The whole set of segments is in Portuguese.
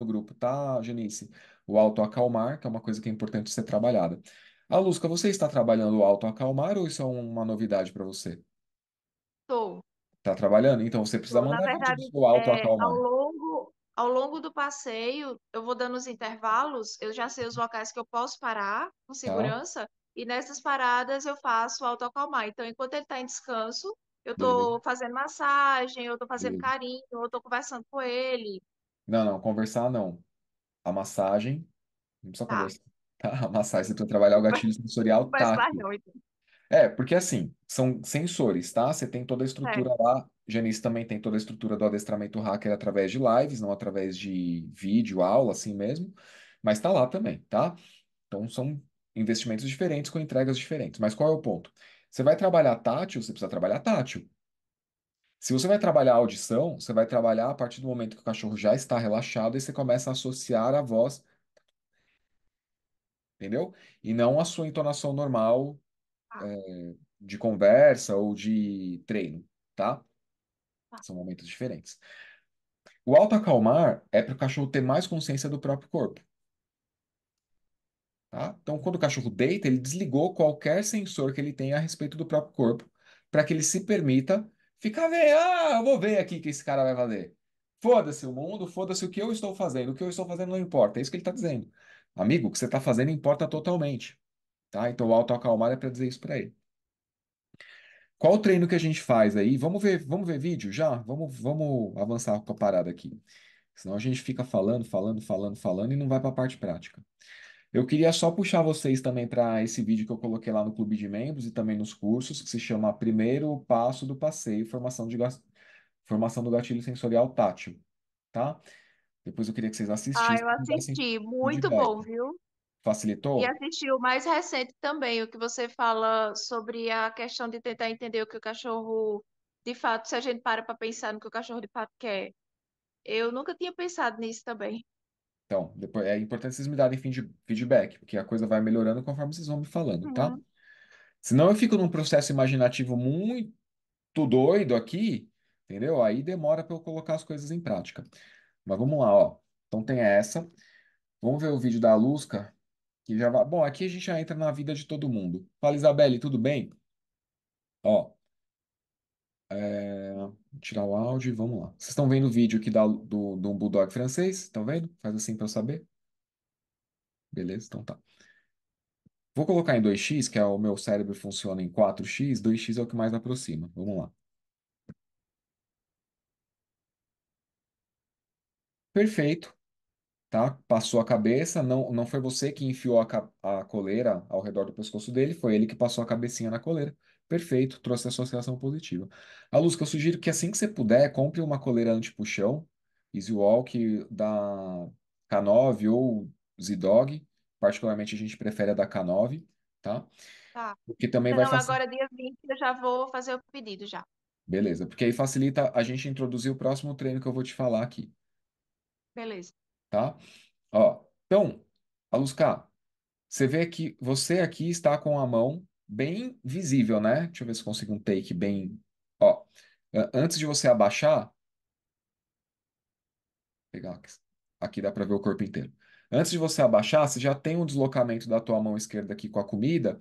no grupo, tá, Janice? O autoacalmar, que é uma coisa que é importante ser trabalhada. A Lusca, você está trabalhando o autoacalmar ou isso é uma novidade para você? Estou. Está trabalhando? Então você precisa mandar Na verdade, o autoacalmar. É, ao longo, ao longo do passeio, eu vou dando os intervalos, eu já sei os locais que eu posso parar com tá. segurança, e nessas paradas eu faço o autoacalmar. Então, enquanto ele está em descanso, eu estou fazendo massagem, eu estou fazendo carinho, eu estou conversando com ele. Não, não, conversar não. A massagem, não precisa tá. conversar, tá? A massagem, você precisa trabalhar o gatilho sensorial conversar tátil. Então. É, porque assim, são sensores, tá? Você tem toda a é. estrutura Certo, lá. Janice também tem toda a estrutura do adestramento hacker através de lives, não através de vídeo, aula, assim mesmo. Mas tá lá também, tá? Então são investimentos diferentes com entregas diferentes. Mas qual é o ponto? Você vai trabalhar tátil, você precisa trabalhar tátil. Se você vai trabalhar a audição, você vai trabalhar a partir do momento que o cachorro já está relaxado e você começa a associar a voz, entendeu? E não a sua entonação normal é, de conversa ou de treino, tá? tá. São momentos diferentes. O acalmar é para o cachorro ter mais consciência do próprio corpo. Tá? Então, quando o cachorro deita, ele desligou qualquer sensor que ele tenha a respeito do próprio corpo para que ele se permita Fica vendo, ah, eu vou ver aqui o que esse cara vai fazer. Foda-se o mundo, foda-se o que eu estou fazendo. O que eu estou fazendo não importa. É isso que ele está dizendo. Amigo, o que você está fazendo importa totalmente. Tá? Então o auto-acalmar é para dizer isso para ele. Qual o treino que a gente faz aí? Vamos ver, vamos ver vídeo já? Vamos, vamos avançar com a parada aqui. Senão a gente fica falando, falando, falando, falando e não vai para a parte prática. Eu queria só puxar vocês também para esse vídeo que eu coloquei lá no Clube de Membros e também nos cursos, que se chama Primeiro Passo do Passeio, Formação, de Ga... Formação do Gatilho Sensorial Tátil, tá? Depois eu queria que vocês ah, assistissem. Ah, eu assisti, muito feedback. bom, viu? Facilitou? E assisti o mais recente também, o que você fala sobre a questão de tentar entender o que o cachorro, de fato, se a gente para para pensar no que o cachorro de fato quer. Eu nunca tinha pensado nisso também. Então, depois é importante vocês me darem feedback, porque a coisa vai melhorando conforme vocês vão me falando, tá? Uhum. Senão eu fico num processo imaginativo muito doido aqui, entendeu? Aí demora para eu colocar as coisas em prática. Mas vamos lá, ó. Então tem essa. Vamos ver o vídeo da Lusca, que já vai... Bom, aqui a gente já entra na vida de todo mundo. Fala, Isabelle, tudo bem? Ó. É tirar o áudio e vamos lá. Vocês estão vendo o vídeo aqui da, do, do Bulldog francês? Estão vendo? Faz assim para eu saber. Beleza? Então tá. Vou colocar em 2x, que é o meu cérebro funciona em 4x, 2x é o que mais aproxima. Vamos lá. Perfeito. Tá? Passou a cabeça, não, não foi você que enfiou a, a coleira ao redor do pescoço dele, foi ele que passou a cabecinha na coleira. Perfeito, trouxe a associação positiva. A Luz, eu sugiro é que assim que você puder, compre uma coleira anti-puxão, Easy Walk da K9 ou Z-Dog. Particularmente a gente prefere a da K9, tá? Tá. Porque também então, vai facilitar. agora dia 20 eu já vou fazer o pedido já. Beleza, porque aí facilita a gente introduzir o próximo treino que eu vou te falar aqui. Beleza. Tá? Ó, então, Alusca, você vê que você aqui está com a mão bem visível, né? Deixa eu ver se consigo um take bem. Ó, antes de você abaixar, pegar aqui aqui dá para ver o corpo inteiro. Antes de você abaixar, você já tem um deslocamento da tua mão esquerda aqui com a comida.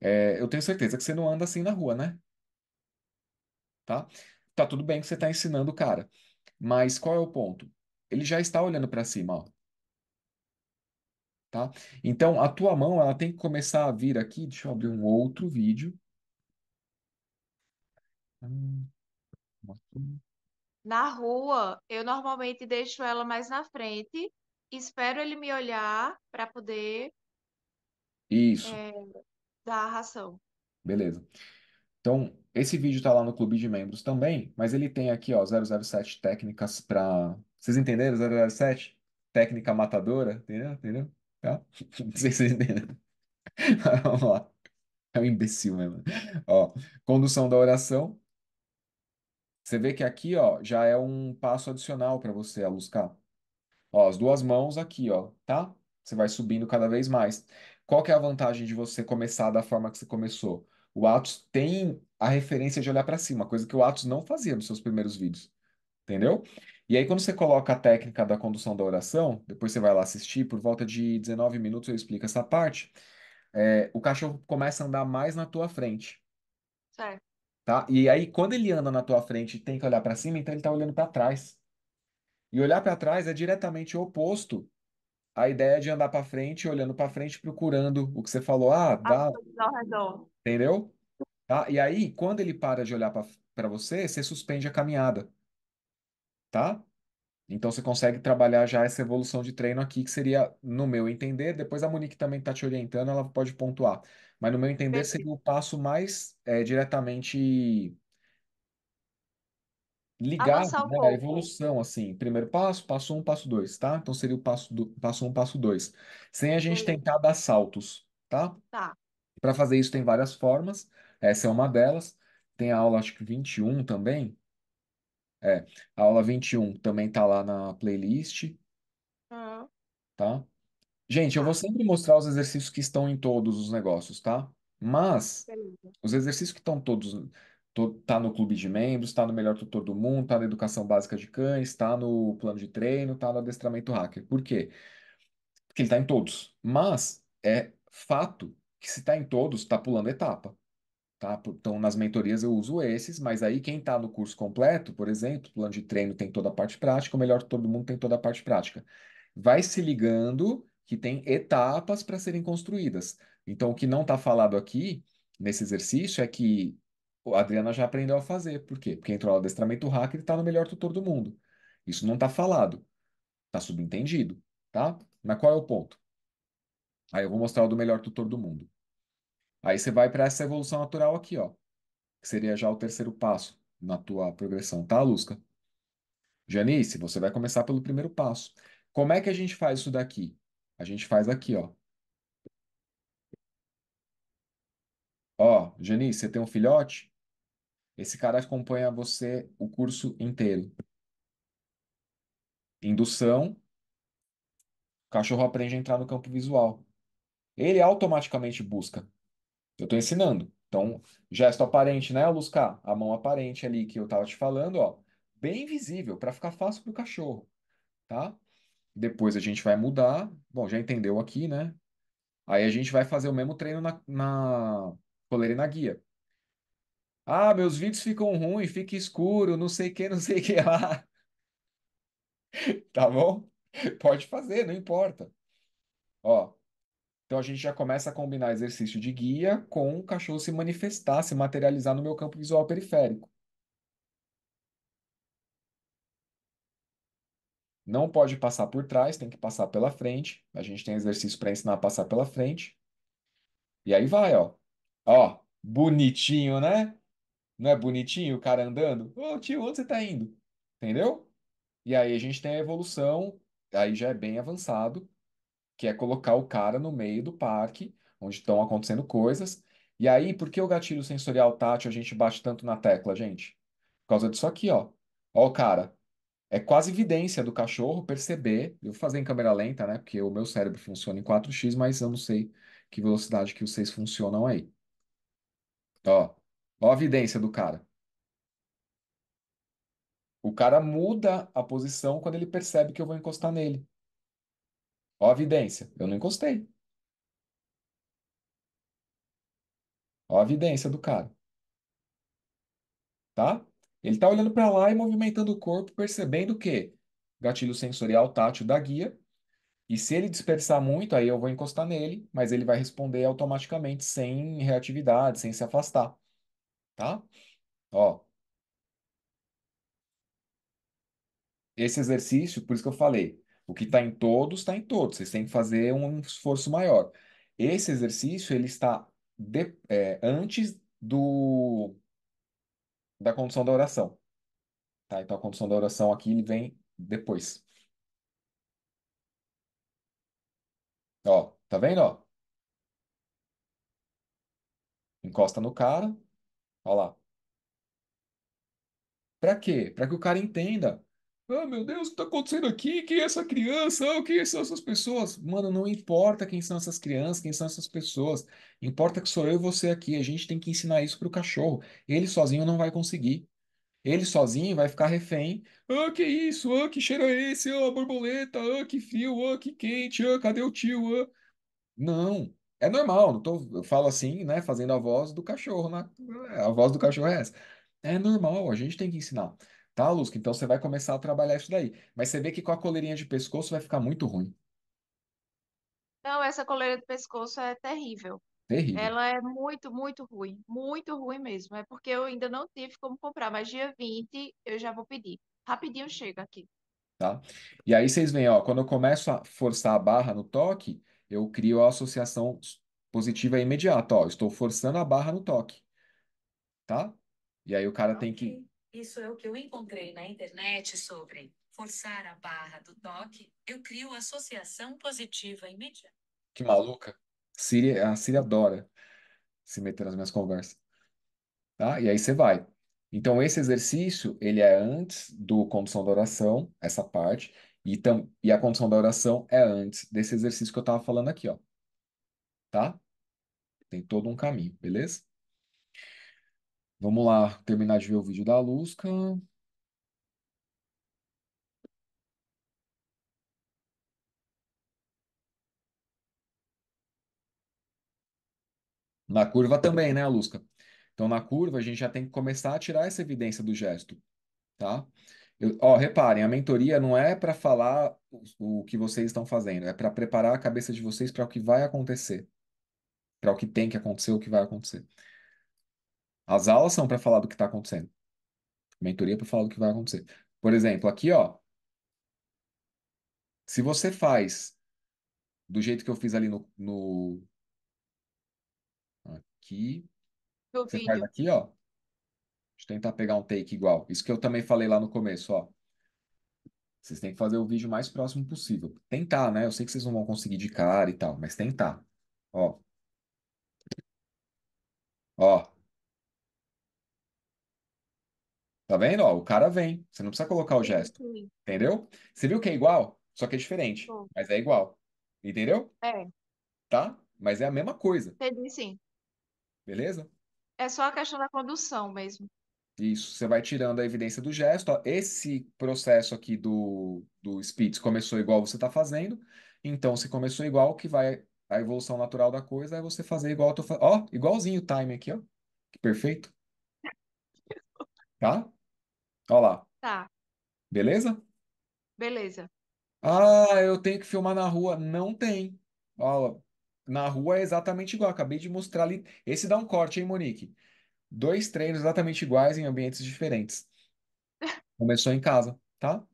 É, eu tenho certeza que você não anda assim na rua, né? Tá? Tá tudo bem que você está ensinando o cara, mas qual é o ponto? Ele já está olhando para cima, ó tá? Então, a tua mão, ela tem que começar a vir aqui, deixa eu abrir um outro vídeo. Na rua, eu normalmente deixo ela mais na frente, espero ele me olhar para poder Isso. é, dar a ração. Beleza. Então, esse vídeo está lá no clube de membros também, mas ele tem aqui, ó, 007 técnicas para. Vocês entenderam 007? Técnica matadora, entendeu? Entendeu? tá não sei se vocês entenderam. Vamos lá. É um imbecil mesmo. Ó, condução da oração. Você vê que aqui, ó, já é um passo adicional para você aluscar. Ó, as duas mãos aqui, ó, tá? Você vai subindo cada vez mais. Qual que é a vantagem de você começar da forma que você começou? O Atos tem a referência de olhar para cima, coisa que o Atos não fazia nos seus primeiros vídeos. Entendeu? E aí, quando você coloca a técnica da condução da oração, depois você vai lá assistir, por volta de 19 minutos eu explico essa parte, é, o cachorro começa a andar mais na tua frente. Certo. Tá? E aí, quando ele anda na tua frente e tem que olhar para cima, então ele está olhando para trás. E olhar para trás é diretamente oposto à ideia de andar para frente, olhando para frente, procurando o que você falou. Ah, dá. Tá Entendeu? Tá? E aí, quando ele para de olhar para você, você suspende a caminhada tá? Então você consegue trabalhar já essa evolução de treino aqui, que seria, no meu entender, depois a Monique também está te orientando, ela pode pontuar. Mas no meu entender, seria o passo mais é, diretamente ligado Avançar né, à evolução, assim. Primeiro passo, passo um, passo dois, tá? Então seria o passo, do, passo um, passo dois. Sem a gente tentar dar saltos, tá? Tá. Para fazer isso tem várias formas, essa é uma delas. Tem a aula, acho que 21 também, é, a aula 21 também tá lá na playlist, tá? Gente, eu vou sempre mostrar os exercícios que estão em todos os negócios, tá? Mas Beleza. os exercícios que estão todos, to- tá no clube de membros, tá no Melhor Tutor do Mundo, tá na Educação Básica de Cães, tá no plano de treino, tá no adestramento hacker. Por quê? Porque ele tá em todos. Mas é fato que se tá em todos, tá pulando etapa. Tá? Então, nas mentorias eu uso esses, mas aí quem está no curso completo, por exemplo, plano de treino tem toda a parte prática, ou melhor, todo mundo tem toda a parte prática. Vai se ligando que tem etapas para serem construídas. Então, o que não está falado aqui, nesse exercício, é que a Adriana já aprendeu a fazer. Por quê? Porque entrou no adestramento hacker e está no melhor tutor do mundo. Isso não está falado. Está subentendido, tá? Mas qual é o ponto? Aí eu vou mostrar o do melhor tutor do mundo. Aí você vai para essa evolução natural aqui, ó, que seria já o terceiro passo na tua progressão, tá, Lusca? Janice, você vai começar pelo primeiro passo. Como é que a gente faz isso daqui? A gente faz aqui, ó. Ó, Janice, você tem um filhote? Esse cara acompanha você o curso inteiro. Indução, o cachorro aprende a entrar no campo visual. Ele automaticamente busca eu estou ensinando. Então, gesto aparente, né, Lusca? A mão aparente ali que eu estava te falando, ó, bem visível, para ficar fácil para o cachorro, tá? Depois a gente vai mudar. Bom, já entendeu aqui, né? Aí a gente vai fazer o mesmo treino na, na coleira e na guia. Ah, meus vídeos ficam ruins, fica escuro, não sei o que, não sei o que lá. Ah! tá bom? Pode fazer, não importa. Ó, então a gente já começa a combinar exercício de guia com o cachorro se manifestar, se materializar no meu campo visual periférico. Não pode passar por trás, tem que passar pela frente. A gente tem exercício para ensinar a passar pela frente. E aí vai, ó. Ó, bonitinho, né? Não é bonitinho o cara andando? Ô, tio, onde você tá indo? Entendeu? E aí a gente tem a evolução, aí já é bem avançado, que é colocar o cara no meio do parque, onde estão acontecendo coisas. E aí, por que o gatilho sensorial tátil a gente bate tanto na tecla, gente? Por causa disso aqui, ó. Ó, o cara. É quase evidência do cachorro perceber. Eu vou fazer em câmera lenta, né? Porque o meu cérebro funciona em 4x, mas eu não sei que velocidade que vocês funcionam aí. Ó, ó a evidência do cara. O cara muda a posição quando ele percebe que eu vou encostar nele. Ó a evidência. Eu não encostei. Ó a evidência do cara. Tá? Ele tá olhando para lá e movimentando o corpo, percebendo o quê? gatilho sensorial tátil da guia. E se ele dispersar muito, aí eu vou encostar nele, mas ele vai responder automaticamente, sem reatividade, sem se afastar. Tá? Ó. Esse exercício, por isso que eu falei, o que está em todos, está em todos. Vocês têm que fazer um esforço maior. Esse exercício, ele está de, é, antes do da condução da oração. Tá? Então, a condução da oração aqui, ele vem depois. Ó, tá vendo, ó? Encosta no cara. Ó lá. Pra quê? Pra que o cara entenda ah, oh, meu Deus, o que está acontecendo aqui? Quem é essa criança? Oh, quem são essas pessoas? Mano, não importa quem são essas crianças, quem são essas pessoas. Importa que sou eu e você aqui. A gente tem que ensinar isso para o cachorro. Ele sozinho não vai conseguir. Ele sozinho vai ficar refém. Ah, oh, que isso? Ah, que cheiro é esse? Ah, borboleta. Ah, que frio. Ah, que quente. Ah, cadê o tio? Ah. Não. É normal. Não tô, eu falo assim, né? Fazendo a voz do cachorro. Né? A voz do cachorro é essa. É normal. A gente tem que ensinar tá, Luz? Então você vai começar a trabalhar isso daí. Mas você vê que com a coleirinha de pescoço vai ficar muito ruim. Não, essa coleira de pescoço é terrível. Terrível. Ela é muito, muito ruim. Muito ruim mesmo. É porque eu ainda não tive como comprar, mas dia 20 eu já vou pedir. Rapidinho chega aqui. Tá? E aí vocês veem, ó, quando eu começo a forçar a barra no toque, eu crio a associação positiva imediata, ó, estou forçando a barra no toque, tá? E aí o cara tem que isso é o que eu encontrei na internet sobre forçar a barra do toque. Eu crio associação positiva imediata. Que maluca. Siri, a Siri adora se meter nas minhas conversas. Tá? E aí você vai. Então, esse exercício, ele é antes do condução da oração, essa parte, e, tam, e a condução da oração é antes desse exercício que eu estava falando aqui, ó. Tá? Tem todo um caminho, beleza? Vamos lá, terminar de ver o vídeo da Lusca. Na curva também, né, Lusca? Então, na curva, a gente já tem que começar a tirar essa evidência do gesto, tá? Eu, ó, reparem, a mentoria não é para falar o, o, que vocês estão fazendo, é para preparar a cabeça de vocês para o que vai acontecer, para o que tem que acontecer, o que vai acontecer. As aulas são para falar do que está acontecendo. Mentoria é para falar do que vai acontecer. Por exemplo, aqui, ó. Se você faz do jeito que eu fiz ali no. no aqui. você faz aqui, ó. Deixa eu tentar pegar um take igual. Isso que eu também falei lá no começo, ó. Vocês têm que fazer o vídeo mais próximo possível. Tentar, né? Eu sei que vocês não vão conseguir de cara e tal, mas tentar. Ó. Ó. Tá vendo? Ó, o cara vem. Você não precisa colocar o gesto. Entendeu? Você viu que é igual, só que é diferente. Mas é igual. Entendeu? É. Tá? Mas é a mesma coisa. Entendi, sim. Beleza? É só a questão da condução mesmo. Isso, você vai tirando a evidência do gesto. ó. Esse processo aqui do, do Spitz começou igual você está fazendo. Então, se começou igual, que vai a evolução natural da coisa é você fazer igual eu tô fazendo. Ó, igualzinho o time aqui, ó. Que perfeito. Tá? Olha lá. Tá, Beleza? beleza. Ah, eu tenho que filmar na rua. Não tem. Ó, na rua é exatamente igual. Acabei de mostrar ali. Esse dá um corte, hein, Monique? Dois treinos exatamente iguais em ambientes diferentes. Começou em casa, tá?